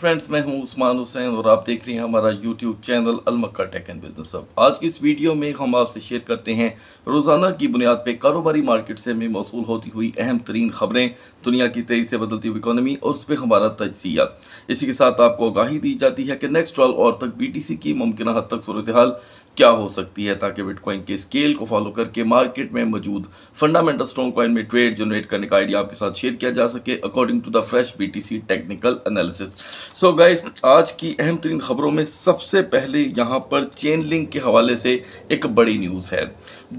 friends मैं हूं उस्मान हुसैन और आप देख रहे हैं हमारा YouTube channel Almakka tech and business अब आज की इस वीडियो में हम आपसे शेयर करते हैं रोज़ाना की बुनियाद पर कारोबारी मार्केट से हमें मौसू होती हुई अहम तरीन खबरें दुनिया की तेज़ी से बदलती हुई इकानमी और उस पर हमारा तजिया इसी के साथ आपको आगाही दी जाती है कि नेक्स्ट ट्वेल्व और तक बी टी सी की मुमकिन हद तक सूरत हाल क्या हो सकती है ताकि बिटकॉइन के स्केल को फॉलो करके मार्केट में मौजूद फंडामेंटल स्ट्रॉन्ग कॉइन में ट्रेड जनरेट करने का आइडिया आपके साथ शेयर किया जा सके according to the fresh BTC technical analysis so guys आज की अहम तरीन खबरों में सबसे पहले यहाँ पर चेन लिंक के हवाले से एक बड़ी न्यूज़ है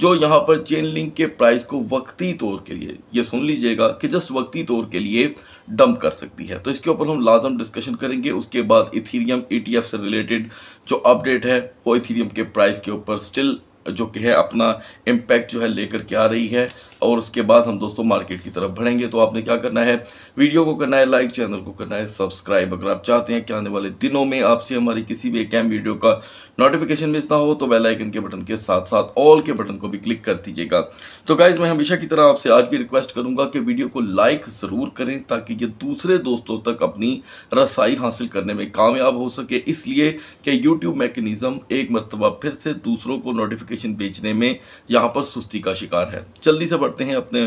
जो यहाँ पर चेन लिंक के प्राइस को वक्ती तौर के लिए ये सुन लीजिएगा कि जस्ट वक्ती तौर के लिए डंप कर सकती है तो इसके ऊपर हम लाजम डिस्कशन करेंगे उसके बाद इथीरियम ई e से रिलेटेड जो अपडेट है वो इथीरियम के प्राइस के ऊपर स्टिल जो कि है अपना इम्पैक्ट जो है लेकर के आ रही है और उसके बाद हम दोस्तों मार्केट की तरफ बढ़ेंगे तो आपने क्या करना है वीडियो को करना है लाइक चैनल को करना है सब्सक्राइब अगर आप चाहते हैं कि आने वाले दिनों में आपसे हमारी किसी भी एक कैम वीडियो का नोटिफिकेशन मिस ना हो तो बेल आइकन के बटन के साथ साथ ऑल के बटन को भी क्लिक कर दीजिएगा तो गाइज मैं हमेशा की तरह आपसे आज भी रिक्वेस्ट करूंगा कि वीडियो को लाइक ज़रूर करें ताकि ये दूसरे दोस्तों तक अपनी रसाई हासिल करने में कामयाब हो सके इसलिए कि यूट्यूब मैकेनिज़्म एक मरतबा फिर से दूसरों को नोटिफिकेशन बेचने में यहाँ पर सुस्ती का शिकार है जल्दी से बढ़ते हैं अपने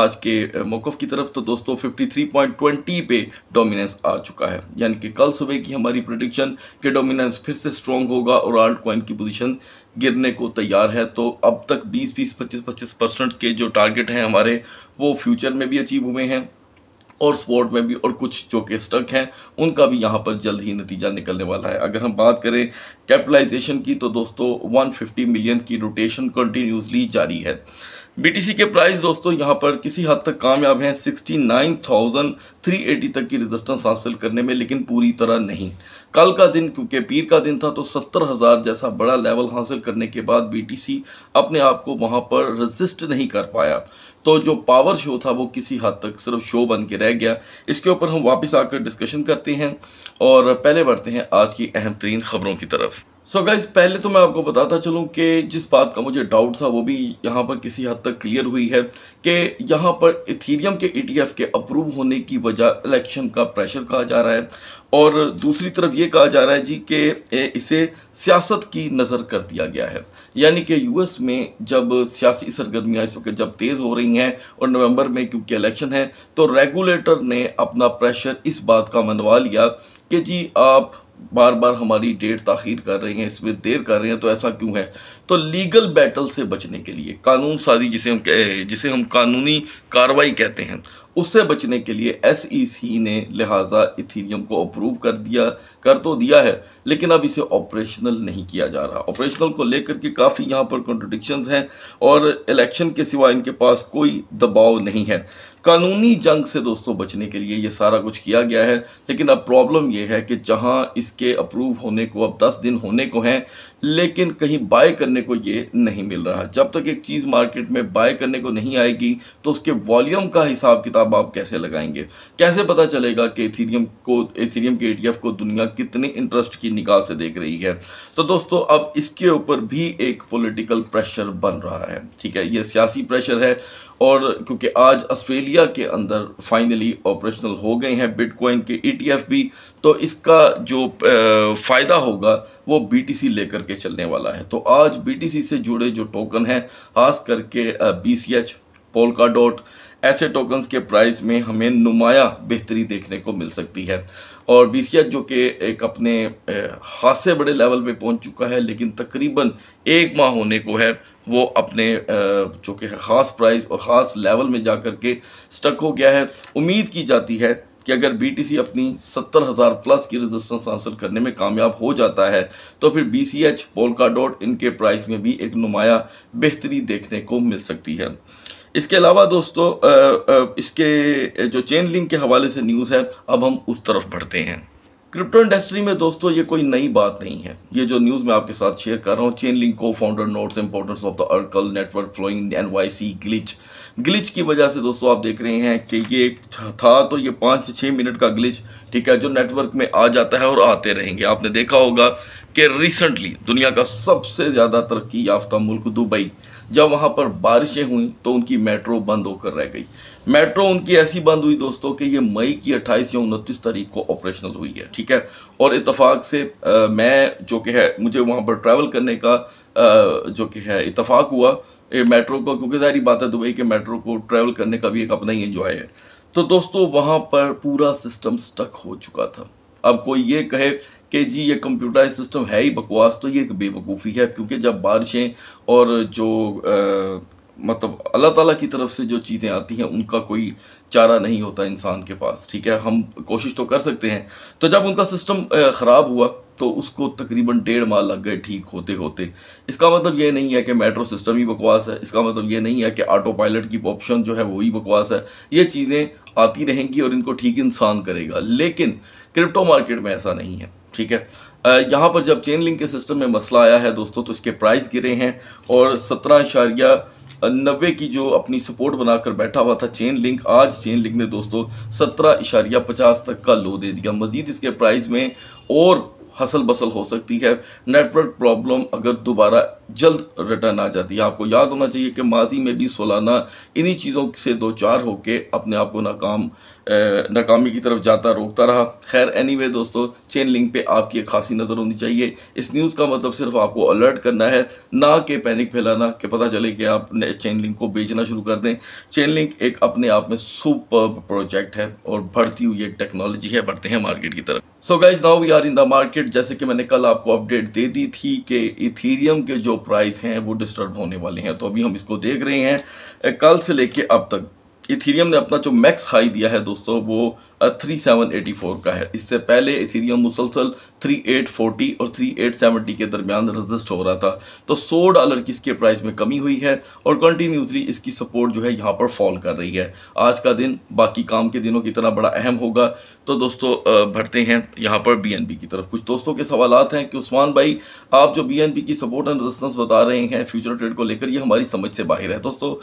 आज के मौक़ की तरफ तो दोस्तों ट्वेंटी पे डोमिनेंस आ चुका है यानी कि कल सुबह की हमारी प्रोडिक्शन के डोमिनेंस फिर से स्ट्रॉन्ग होगा और आल्ट कॉइन की पोजीशन गिरने को तैयार है तो अब तक 20 20 25 25 परसेंट के जो टारगेट हैं हमारे वो फ्यूचर में भी अचीव हुए हैं और स्पोर्ट में भी और कुछ जो के स्टक हैं उनका भी यहाँ पर जल्द ही नतीजा निकलने वाला है अगर हम बात करें कैपिटलाइजेशन की तो दोस्तों 150 मिलियन की रोटेशन कंटिन्यूसली जारी है बीटीसी के प्राइस दोस्तों यहाँ पर किसी हद तक कामयाब हैं 69,380 तक की रेजिस्टेंस हासिल करने में लेकिन पूरी तरह नहीं कल का दिन क्योंकि पीर का दिन था तो सत्तर हज़ार जैसा बड़ा लेवल हासिल करने के बाद बीटीसी अपने आप को वहाँ पर रजिस्ट नहीं कर पाया तो जो पावर शो था वो किसी हद तक सिर्फ शो बन के रह गया इसके ऊपर हम वापस आकर डिस्कशन करते हैं और पहले बढ़ते हैं आज की अहम तरीन खबरों की तरफ सो so गाइज पहले तो मैं आपको बताता चलूँ कि जिस बात का मुझे डाउट था वो भी यहाँ पर किसी हद तक क्लियर हुई है कि यहाँ पर इथीरियम के ईटीएफ e के अप्रूव होने की वजह इलेक्शन का प्रेशर कहा जा रहा है और दूसरी तरफ ये कहा जा रहा है जी कि इसे सियासत की नज़र कर दिया गया है यानी कि यूएस में जब सियासी सरगर्मियाँ इस वक्त जब तेज़ हो रही हैं और नवंबर में क्योंकि इलेक्शन है तो रेगुलेटर ने अपना प्रेशर इस बात का मनवा लिया कि जी आप बार बार हमारी डेट ताखिर कर रहे हैं इसमें देर कर रहे हैं तो ऐसा क्यों है तो लीगल बैटल से बचने के लिए कानून साजी जिसे हम जिसे हम कानूनी कार्रवाई कहते हैं उससे बचने के लिए एस e ने लिहाजा इथीरियम को अप्रूव कर दिया कर तो दिया है लेकिन अब इसे ऑपरेशनल नहीं किया जा रहा ऑपरेशनल को लेकर के काफ़ी यहाँ पर कॉन्ट्रडिक्शंस हैं और इलेक्शन के सिवा इनके पास कोई दबाव नहीं है कानूनी जंग से दोस्तों बचने के लिए ये सारा कुछ किया गया है लेकिन अब प्रॉब्लम ये है कि जहां इसके अप्रूव होने को अब 10 दिन होने को हैं लेकिन कहीं बाय करने को ये नहीं मिल रहा जब तक एक चीज़ मार्केट में बाय करने को नहीं आएगी तो उसके वॉल्यूम का हिसाब किताब आप कैसे लगाएंगे कैसे पता चलेगा कि एथीरियम को एथीरियम के ईटीएफ e को दुनिया कितने इंटरेस्ट की निकाह से देख रही है तो दोस्तों अब इसके ऊपर भी एक पोलिटिकल प्रेशर बन रहा है ठीक है ये सियासी प्रेशर है और क्योंकि आज ऑस्ट्रेलिया के अंदर फाइनली ऑपरेशनल हो गए हैं बिटकॉइन के ईटीएफ e भी तो इसका जो फ़ायदा होगा वो बीटीसी लेकर के चलने वाला है तो आज बीटीसी से जुड़े जो टोकन हैं खास करके सी एच डॉट ऐसे टोकन्स के प्राइस में हमें नुमाया बेहतरी देखने को मिल सकती है और बी जो कि एक अपने हाथ से बड़े लेवल पे पहुंच चुका है लेकिन तकरीबन एक माह होने को है वो अपने जो कि ख़ास प्राइस और ख़ास लेवल में जा कर के स्टक हो गया है उम्मीद की जाती है कि अगर बीटीसी अपनी सत्तर हज़ार प्लस की रजिस्टेंस हासिल करने में कामयाब हो जाता है तो फिर B C H Polkadot इनके प्राइस में भी एक नुमाया बेहतरी देखने को मिल सकती है इसके अलावा दोस्तों इसके जो चेन लिंक के हवाले से न्यूज़ है अब हम उस तरफ बढ़ते हैं क्रिप्टो इंडस्ट्री में दोस्तों ये कोई नई बात नहीं है ये जो न्यूज़ मैं आपके साथ शेयर कर रहा हूँ चेन लिंक को founder notes importance of the oracle network following N Y C glitch glitch की वजह से दोस्तों आप देख रहे हैं कि ये था तो ये पाँच से छः मिनट का ग्लिच ठीक है जो नेटवर्क में आ जाता है और आते रहेंगे आपने देखा होगा कि रिसेंटली दुनिया का सबसे ज़्यादा तरक्की याफ्ता मुल्क दुबई जब वहाँ पर बारिशें हुई तो उनकी मेट्रो बंद होकर रह गई मेट्रो उनकी ऐसी बंद हुई दोस्तों कि ये मई की 28 या उनतीस तारीख को ऑपरेशनल हुई है ठीक है और इतफाक़ से आ, मैं जो कि है मुझे वहाँ पर ट्रैवल करने का आ, जो कि है इतफाक़ हुआ ये मेट्रो का क्योंकि सारी बात है दुबई के मेट्रो को ट्रैवल करने का भी एक अपना ही इन्जॉय है तो दोस्तों वहाँ पर पूरा सिस्टम स्टक हो चुका था अब कोई ये कहे कि जी ये कंप्यूटराइज सिस्टम है ही बकवास तो ये एक बेवकूफ़ी है क्योंकि जब बारिशें और जो आ, मतलब अल्लाह ताला की तरफ से जो चीज़ें आती हैं उनका कोई चारा नहीं होता इंसान के पास ठीक है हम कोशिश तो कर सकते हैं तो जब उनका सिस्टम ख़राब हुआ तो उसको तकरीबन डेढ़ माह लग गए ठीक होते होते इसका मतलब ये नहीं है कि मेट्रो सिस्टम ही बकवास है इसका मतलब ये नहीं है कि ऑटो पायलट की ऑप्शन जो है वो ही बकवास है ये चीज़ें आती रहेंगी और इनको ठीक इंसान करेगा लेकिन क्रिप्टो मार्केट में ऐसा नहीं है ठीक है यहाँ पर जब चेन लिंक के सिस्टम में मसला आया है दोस्तों तो इसके प्राइस गिरे हैं और सत्रह इशारिया नब्बे की जो अपनी सपोर्ट बनाकर बैठा हुआ था चेन लिंक आज चेन लिंक ने दोस्तों सत्रह इशारिया पचास तक का लो दे दिया मजीद इसके प्राइस में और हसल बसल हो सकती है नेटवर्क प्रॉब्लम अगर दोबारा जल्द रिटर्न आ जाती है आपको याद होना चाहिए कि माजी में भी सोलाना इन्हीं चीज़ों से दो चार होकर अपने आप को नाकाम नाकामी की तरफ जाता रोकता रहा खैर एनीवे anyway, दोस्तों चेन लिंक पे आपकी एक खासी नज़र होनी चाहिए इस न्यूज़ का मतलब सिर्फ आपको अलर्ट करना है ना कि पैनिक फैलाना कि पता चले कि आप चेन लिंक को बेचना शुरू कर दें चेन लिंक एक अपने आप में सुपर प्रोजेक्ट है और बढ़ती हुई एक टेक्नोलॉजी है बढ़ते हैं मार्केट की तरफ so guys now we are in the market जैसे कि मैंने कल आपको अपडेट दे दी थी कि इथीरियम के जो प्राइस हैं वो डिस्टर्ब होने वाले हैं तो अभी हम इसको देख रहे हैं कल से लेके अब तक इथीरियम ने अपना जो मैक्स हाई दिया है दोस्तों वो थ्री सेवन एटी फोर का है इससे पहले इथीरियम मुसलसल थ्री एट फोर्टी और थ्री एट सेवनटी के दरमियान रजिस्ट हो रहा था तो सौ डॉलर की इसके प्राइस में कमी हुई है और कंटिन्यूसली इसकी सपोर्ट जो है यहाँ पर फॉल कर रही है आज का दिन बाकी काम के दिनों की तरह बड़ा अहम होगा तो दोस्तों भरते हैं यहाँ पर बी की तरफ कुछ दोस्तों के सवाल हैं कि उस्मान भाई आप जो बी की सपोर्ट एंड रजिस्टेंस बता रहे हैं फ्यूचर ट्रेड को लेकर ये हमारी समझ से बाहर है दोस्तों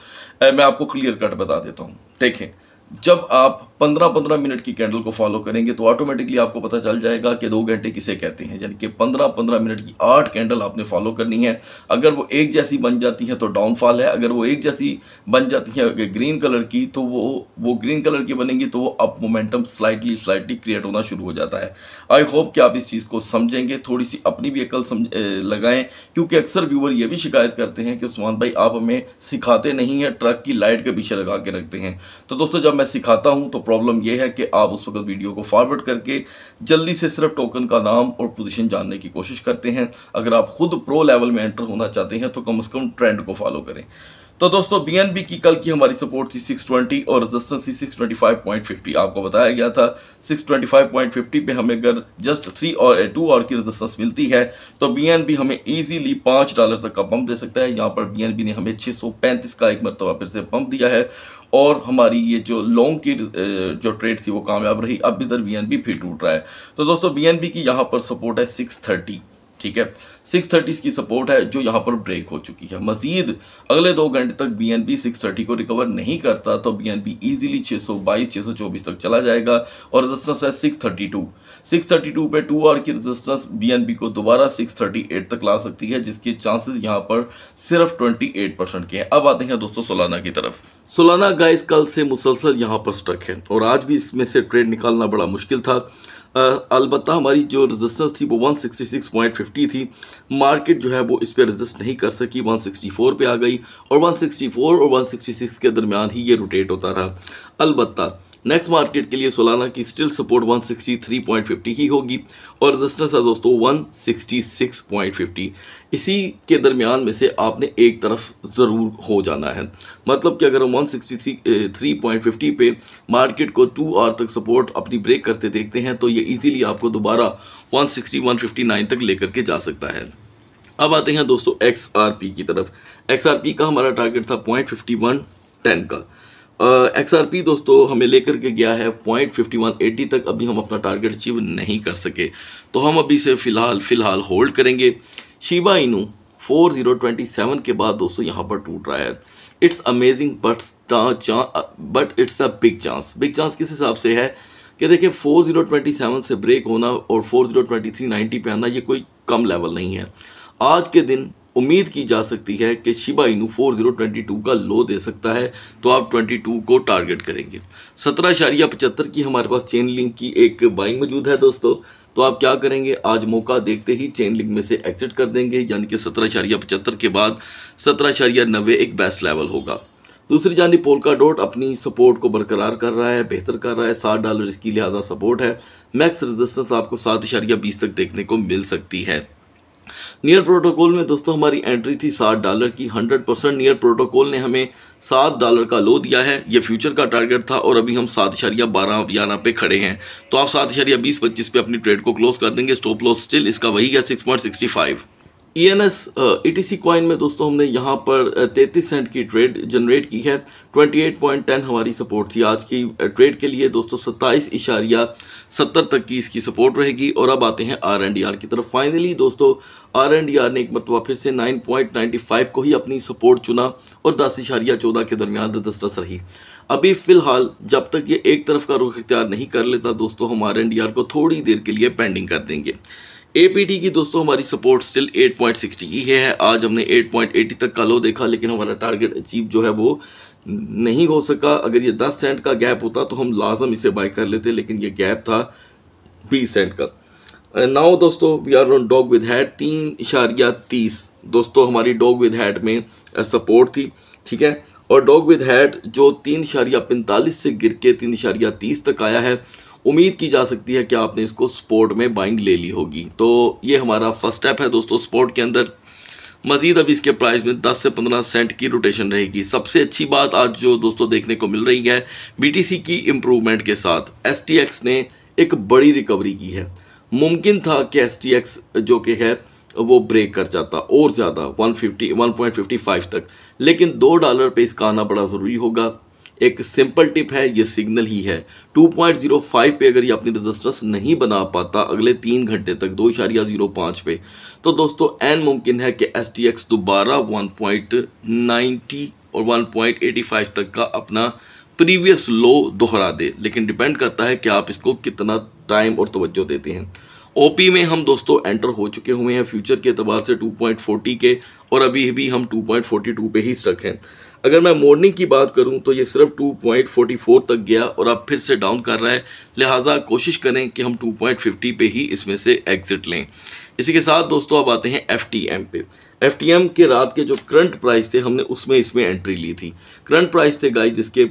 मैं आपको क्लियर कट बता देता हूँ देखें जब आप पंद्रह पंद्रह मिनट की कैंडल को फॉलो करेंगे तो ऑटोमेटिकली आपको पता चल जाएगा कि दो घंटे किसे कहते हैं यानी कि पंद्रह पंद्रह मिनट की आठ कैंडल आपने फॉलो करनी है अगर वो एक जैसी बन जाती हैं तो डाउनफॉल है अगर वो एक जैसी बन जाती हैं ग्रीन कलर की तो वो वो ग्रीन कलर की बनेंगी तो वो up momentum slightly slightly create होना शुरू हो जाता है आई होप कि आप इस चीज़ को समझेंगे थोड़ी सी अपनी भी अकल लगाएं क्योंकि अक्सर व्यूवर ये भी शिकायत करते हैं कि उस्मान भाई आप हमें सिखाते नहीं हैं ट्रक की लाइट के पीछे लगा के रखते हैं तो दोस्तों जब मैं सिखाता हूँ तो प्रॉब्लम यह है कि आप उस वक्त वीडियो को फॉरवर्ड करके जल्दी से सिर्फ टोकन का नाम और पोजीशन जानने की कोशिश करते हैं अगर आप खुद प्रो लेवल में एंटर होना चाहते हैं तो कम से कम ट्रेंड को फॉलो करें तो दोस्तों बीएनबी की कल की हमारी सपोर्ट थी 620 और रेजिस्टेंस थी 625.50 आपको बताया गया था 625.50 पे हमें अगर जस्ट थ्री और टू और की रेजिस्टेंस मिलती है तो बीएनबी हमें इजीली पाँच डॉलर तक का पंप दे सकता है यहाँ पर बीएनबी ने हमें 635 का एक मरतबा फिर से पंप दिया है और हमारी ये जो लॉन्ग की जो ट्रेड थी वो कामयाब रही अब इधर बी फिर टूट रहा है तो दोस्तों बी की यहाँ पर सपोर्ट है सिक्स थर्टी ठीक है सिक्स थर्टी की सपोर्ट है जो यहाँ पर ब्रेक हो चुकी है मजीद अगले दो घंटे तक बी एन सिक्स थर्टी को रिकवर नहीं करता तो बी एन बी ईजिली बाईस सौ चौबीस तक चला जाएगा और रजिस्टेंस है six thirty two six thirty two पर टू आर की रजिस्टेंस बी एन बी को दोबारा सिक्स थर्टी एट तक ला सकती है जिसके चांसेस यहाँ पर सिर्फ ट्वेंटी एट परसेंट के हैं अब आते हैं दोस्तों सोलाना की तरफ सोलाना गाइस कल से मुसलसल यहाँ पर स्ट्रक है और आज भी इसमें से ट्रेड निकालना बड़ा मुश्किल था अलबत्त हमारी जो रेजिस्टेंस थी वो 166.50 थी मार्केट जो है वो इस पर रेजिस्ट नहीं कर सकी 164 पे आ गई और 164 और 166 के दरमियान ही ये रोटेट होता रहा अलबत्ता नेक्स्ट मार्केट के लिए सोलाना की स्टिल सपोर्ट 163.50 ही होगी और रजिस्टेंस है दोस्तों 166.50 इसी के दरमियान में से आपने एक तरफ ज़रूर हो जाना है मतलब कि अगर हम 163.50 पे मार्केट को टू आर तक सपोर्ट अपनी ब्रेक करते देखते हैं तो ये इजीली आपको दोबारा 160 159 तक लेकर के जा सकता है अब आते हैं दोस्तों एक्स आर पी की तरफ एक्स आर पी का हमारा टारगेट था पॉइंट फिफ्टी वन टेन का एक्स आर पी दोस्तों हमें लेकर के गया है पॉइंट फिफ्टी वन एटी तक अभी हम अपना टारगेट अचीव नहीं कर सके तो हम अभी से फ़िलहाल फ़िलहाल होल्ड करेंगे Shiba Inu four zero twenty seven के बाद दोस्तों यहाँ पर टूट रहा है it's amazing but but it's a big chance big chance किस हिसाब से है कि देखिए 4027 से ब्रेक होना और नाइन्टी पे आना ये कोई कम लेवल नहीं है आज के दिन उम्मीद की जा सकती है कि शिबा इनू टू का लो दे सकता है तो आप ट्वेंटी टू को टारगेट करेंगे सत्रह इशारिया पचहत्तर की हमारे पास चेन लिंक की एक बाइंग मौजूद है दोस्तों तो आप क्या करेंगे आज मौका देखते ही चेन लिंक में से एग्जिट कर देंगे यानी कि सत्रह इशारिया पचहत्तर के बाद सत्रह इशारिया नब्बे एक बेस्ट लेवल होगा दूसरी जानी पोलका डॉट अपनी सपोर्ट को बरकरार कर रहा है बेहतर कर रहा है सात डॉलर इसकी लिहाजा सपोर्ट है मैक्स रेजिस्टेंस आपको सात इशारिया बीस तक देखने को मिल सकती है नियर प्रोटोकॉल में दोस्तों हमारी एंट्री थी सात डॉलर की हंड्रेड परसेंट नियर प्रोटोकॉल ने हमें सात डॉलर का लो दिया है ये फ्यूचर का टारगेट था और अभी हम सात इशारिया बारह ग्यारह पे खड़े हैं तो आप सात इशारिया बीस पच्चीस पे अपनी ट्रेड को क्लोज कर देंगे स्टॉप लॉस स्टिल इसका वही है six point sixty five E N S E T C coin में दोस्तों हमने यहाँ पर तैंतीस सेंट की ट्रेड जनरेट की है ट्वेंटी एट पॉइंट टेन हमारी सपोर्ट थी आज की ट्रेड के लिए दोस्तों सत्ताईस इशारिया सत्तर तक की इसकी सपोर्ट रहेगी और अब आते हैं आर एन डी आर की तरफ फाइनली दोस्तों आर एन डी आर ने एक मरतबा फिर से नाइन पॉइंट नाइन्टी फाइव को ही अपनी सपोर्ट चुना और दस इशारिया चौदह के दरमियान दस्तस्त रही अभी फ़िलहाल जब तक ये एक तरफ का रुख इख्तियार नहीं कर लेता दोस्तों हम आर एन डी आर को थोड़ी देर के लिए पेंडिंग कर देंगे एपीटी की दोस्तों हमारी सपोर्ट स्टिल 8.60 की है आज हमने 8.80 तक का लो देखा लेकिन हमारा टारगेट अचीव जो है वो नहीं हो सका अगर ये 10 सेंट का गैप होता तो हम लाजम इसे बाय कर लेते लेकिन ये गैप था 20 सेंट का नाउ दोस्तों we are on dog with hat तीन इशारिया तीस दोस्तों हमारी डॉग विद हैड में सपोर्ट थी ठीक है और डॉग विद हैड जो तीन इशारिया पैंतालीस से गिर के तीन इशारिया तीस तक आया है उम्मीद की जा सकती है कि आपने इसको स्पोर्ट में बाइंग ले ली होगी तो ये हमारा फर्स्ट स्टेप है दोस्तों स्पोर्ट के अंदर मज़ीद अभी इसके प्राइस में 10 से 15 सेंट की रोटेशन रहेगी सबसे अच्छी बात आज जो दोस्तों देखने को मिल रही है बी की इम्प्रूवमेंट के साथ एस ने एक बड़ी रिकवरी की है मुमकिन था कि एस जो कि है वो ब्रेक कर जाता और ज़्यादा 150 1.55 तक लेकिन दो डॉलर पे इसका आना बड़ा ज़रूरी होगा एक सिंपल टिप है ये सिग्नल ही है 2.05 पे अगर ये अपनी रेजिस्टेंस नहीं बना पाता अगले तीन घंटे तक दो इशारिया जीरो पाँच पे तो दोस्तों एन मुमकिन है कि एस टी एक्स दोबारा वन और फाइव तक का अपना प्रीवियस लो दोहरा दे लेकिन डिपेंड करता है कि आप इसको कितना टाइम और तवज्जो देते हैं ओपी में हम दोस्तों एंटर हो चुके हुए हैं फ्यूचर के अतबार से 2.40 के और अभी भी हम 2.42 पे ही स्टक हैं अगर मैं मॉर्निंग की बात करूं तो ये सिर्फ 2.44 तक गया और अब फिर से डाउन कर रहा है लिहाजा कोशिश करें कि हम 2.50 पे ही इसमें से एग्ज़िट लें इसी के साथ दोस्तों अब आते हैं एफ पे एफ के रात के जो करंट प्राइस थे हमने उसमें इसमें एंट्री ली थी करंट प्राइस थे गाई जिसके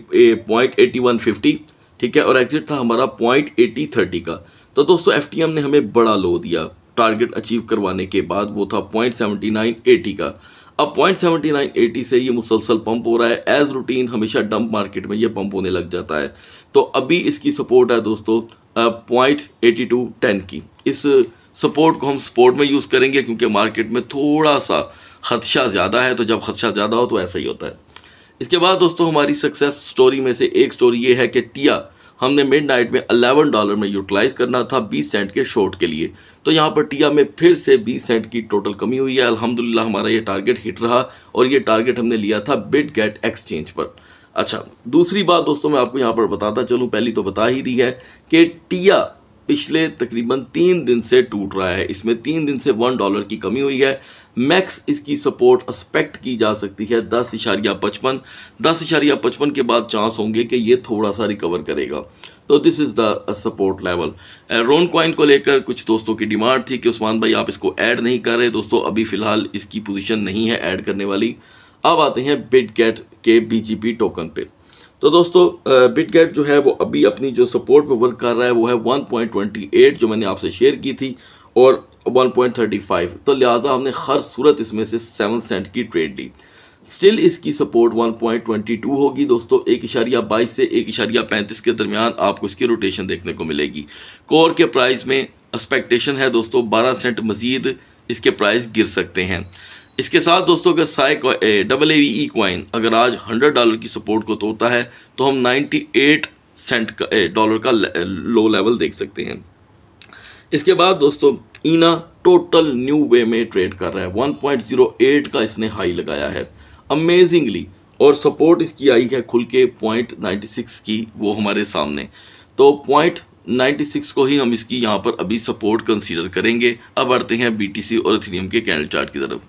पॉइंट एटी ठीक है और एग्ज़िट था हमारा पॉइंट एटी थर्टी का तो दोस्तों एफ ने हमें बड़ा लो दिया टारगेट अचीव करवाने के बाद वो था पॉइंट सेवेंटी नाइन एटी का अब पॉइंट सेवेंटी नाइन एटी से ये मुसलसल पंप हो रहा है एज रूटीन हमेशा डंप मार्केट में ये पंप होने लग जाता है तो अभी इसकी सपोर्ट है दोस्तों पॉइंट एटी टू टेन की इस सपोर्ट को हम सपोर्ट में यूज़ करेंगे क्योंकि मार्केट में थोड़ा सा खदशा ज़्यादा है तो जब खदशा ज़्यादा हो तो ऐसा ही होता है इसके बाद दोस्तों हमारी सक्सेस स्टोरी में से एक स्टोरी ये है कि टिया हमने मिड नाइट में अलेवन डॉलर में यूटिलाइज करना था बीस सेंट के शॉर्ट के लिए तो यहाँ पर टिया में फिर से बीस सेंट की टोटल कमी हुई है अलहमदिल्ला हमारा ये टारगेट हिट रहा और ये टारगेट हमने लिया था बिड गेट एक्सचेंज पर अच्छा दूसरी बात दोस्तों मैं आपको यहाँ पर बताता चलूँ पहली तो बता ही दी है कि टिया पिछले तकरीबन तीन दिन से टूट रहा है इसमें तीन दिन से वन डॉलर की कमी हुई है मैक्स इसकी सपोर्ट एक्सपेक्ट की जा सकती है दस इशारिया पचपन दस इशारिया पचपन के बाद चांस होंगे कि ये थोड़ा सा रिकवर करेगा तो this is the support level Ron coin को लेकर कुछ दोस्तों की डिमांड थी कि उस्मान भाई आप इसको ऐड नहीं कर रहे दोस्तों अभी फ़िलहाल इसकी पोजीशन नहीं है ऐड करने वाली अब आते हैं बिट गेट के बी टोकन पर तो दोस्तों बिटगेट uh, जो है वो अभी अपनी जो सपोर्ट पर वर्क कर रहा है वो है 1.28 जो मैंने आपसे शेयर की थी और 1.35 तो लिहाजा हमने हर सूरत इसमें से सेवन सेंट की ट्रेड ली स्टिल इसकी सपोर्ट 1.22 होगी दोस्तों एक इशारिया बाईस से एक इशारिया पैंतीस के दरमियान आपको इसकी रोटेशन देखने को मिलेगी कोर के प्राइस में एक्सपेक्टेशन है दोस्तों बारह सेंट मज़ीद इसके प्राइस गिर सकते हैं इसके साथ दोस्तों अगर साय double A E coin e e अगर आज हंड्रेड डॉलर की सपोर्ट को तोड़ता है तो हम नाइन्टी एट सेंट का डॉलर का लो लेवल देख सकते हैं इसके बाद दोस्तों अ टोटल न्यू वे में ट्रेड कर रहा है 1.08 का इसने हाई लगाया है अमेजिंगली और सपोर्ट इसकी आई है खुल के पॉइंट की वो हमारे सामने तो पॉइंट 96 को ही हम इसकी यहाँ पर अभी सपोर्ट कंसीडर करेंगे अब आते हैं बीटीसी और इथेरियम के कैंडल चार्ट की तरफ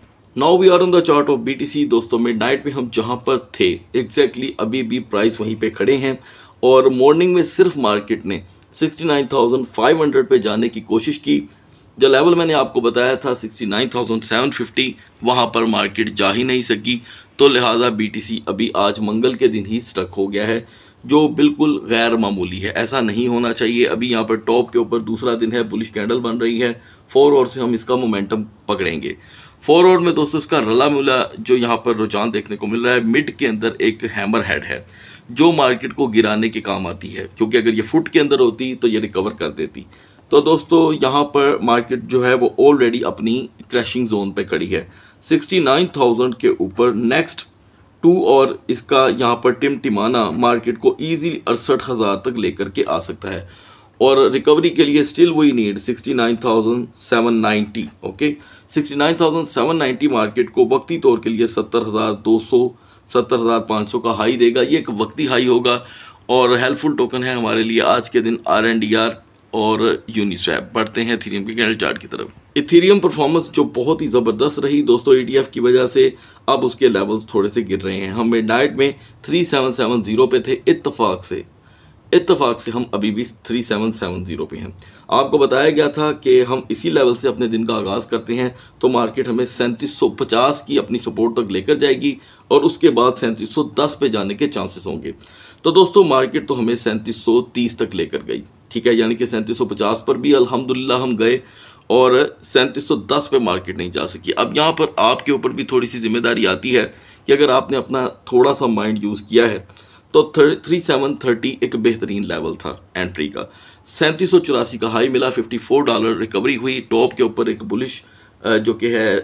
now we are on the chart of BTC दोस्तों में नाइट में हम जहाँ पर थे एग्जैक्टली exactly अभी भी प्राइस वहीं पे खड़े हैं और मॉर्निंग में सिर्फ मार्केट ने 69,500 पे जाने की कोशिश की जो लेवल मैंने आपको बताया था 69,750 वहाँ पर मार्केट जा ही नहीं सकी तो लिहाजा बीटीसी अभी आज मंगल के दिन ही स्ट्रक हो गया है जो बिल्कुल गैर मामूली है ऐसा नहीं होना चाहिए अभी यहाँ पर टॉप के ऊपर दूसरा दिन है बुलिश कैंडल बन रही है फोर ओवर से हम इसका मोमेंटम पकड़ेंगे फोर ओवर में दोस्तों इसका रला मिला जो यहाँ पर रुझान देखने को मिल रहा है मिड के अंदर एक हैमर हेड है जो मार्केट को गिराने के काम आती है क्योंकि अगर ये फुट के अंदर होती तो ये रिकवर कर देती तो दोस्तों यहाँ पर मार्केट जो है वो ऑलरेडी अपनी क्रैशिंग जोन पे खड़ी है 69,000 के ऊपर नेक्स्ट टू और इसका यहाँ पर टिमटिमाना मार्केट को ईजीली अड़सठ हज़ार तक लेकर के आ सकता है और रिकवरी के लिए स्टिल वही नीड 69,790 ओके 69,790 मार्केट को वक्ती तौर के लिए 70,200 70,500 का हाई देगा ये एक वक्ती हाई होगा और हेल्पफुल टोकन है हमारे लिए आज के दिन आर एंड डी आर और यूनिस्वैप बढ़ते हैं इथीरियम के कैंडल चार्ट की तरफ इथीरियम परफॉर्मेंस जो बहुत ही ज़बरदस्त रही दोस्तों ई e की वजह से अब उसके लेवल्स थोड़े से गिर रहे हैं हम मिड नाइट में थ्री सेवन सेवन ज़ीरो पे थे इतफाक़ से इतफाक़ से हम अभी भी थ्री सेवन सेवन ज़ीरो पे हैं आपको बताया गया था कि हम इसी लेवल से अपने दिन का आगाज़ करते हैं तो मार्केट हमें सैंतीस सौ पचास की अपनी सपोर्ट तक लेकर जाएगी और उसके बाद सैंतीस सौ दस पे जाने के चांसेस होंगे तो दोस्तों मार्केट तो हमें सैंतीस तक लेकर गई ठीक है यानी कि सैंतीस पर भी अल्हम्दुलिल्लाह हम गए और दस पे मार्केट नहीं जा सकी अब यहाँ पर आपके ऊपर भी थोड़ी सी जिम्मेदारी आती है कि अगर आपने अपना थोड़ा सा माइंड यूज़ किया है तो थ्री सेवन थर्टी एक बेहतरीन लेवल था एंट्री का सैंतीस सौ चौरासी का हाई मिला फिफ्टी फोर डॉलर रिकवरी हुई टॉप के ऊपर एक बुलिश जो कि है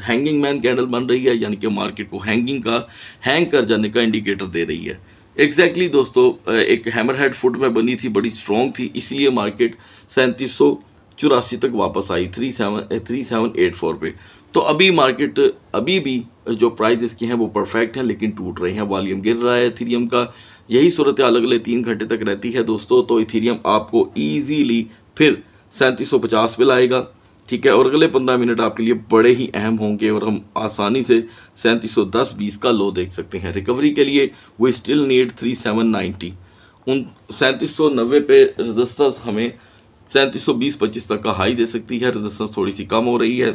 हैंगिंग मैन कैंडल बन रही है यानी कि मार्केट को हैंगिंग का हैंग कर जाने का इंडिकेटर दे रही है एग्जैक्टली exactly दोस्तों एक हैमर हेड फुट में बनी थी बड़ी स्ट्रॉन्ग थी इसलिए मार्केट सैंतीस सौ चौरासी तक वापस आई three seven three seven eight four पे तो अभी मार्केट अभी भी जो प्राइस इसकी हैं वो परफेक्ट हैं लेकिन टूट रहे हैं वॉल्यूम गिर रहा है इथीरियम का यही सूरत अलग अलग तीन घंटे तक रहती है दोस्तों तो इथीरियम आपको ईजीली फिर सैंतीस सौ पचास पे लाएगा ठीक है और अगले पंद्रह मिनट आपके लिए बड़े ही अहम होंगे और हम आसानी से सैंतीस सौ दस बीस का लो देख सकते हैं रिकवरी के लिए we still need three seven ninety उन सैंतीस सौ नब्बे पे रजिस्टर्स हमें सैंतीस सौ बीस पच्चीस तक का हाई दे सकती है रजिस्टेंस थोड़ी सी कम हो रही है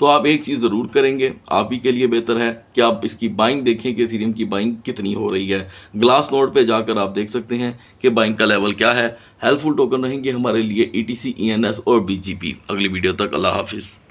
तो आप एक चीज़ ज़रूर करेंगे आप ही के लिए बेहतर है कि आप इसकी बाइंग देखें कि सीरियम की बाइंग कितनी हो रही है ग्लास नोड पे जाकर आप देख सकते हैं कि बाइंग का लेवल क्या है हेल्पफुल टोकन रहेंगे हमारे लिए E T C E N S और बी जी पी अगली वीडियो तक अल्लाह हाफिज़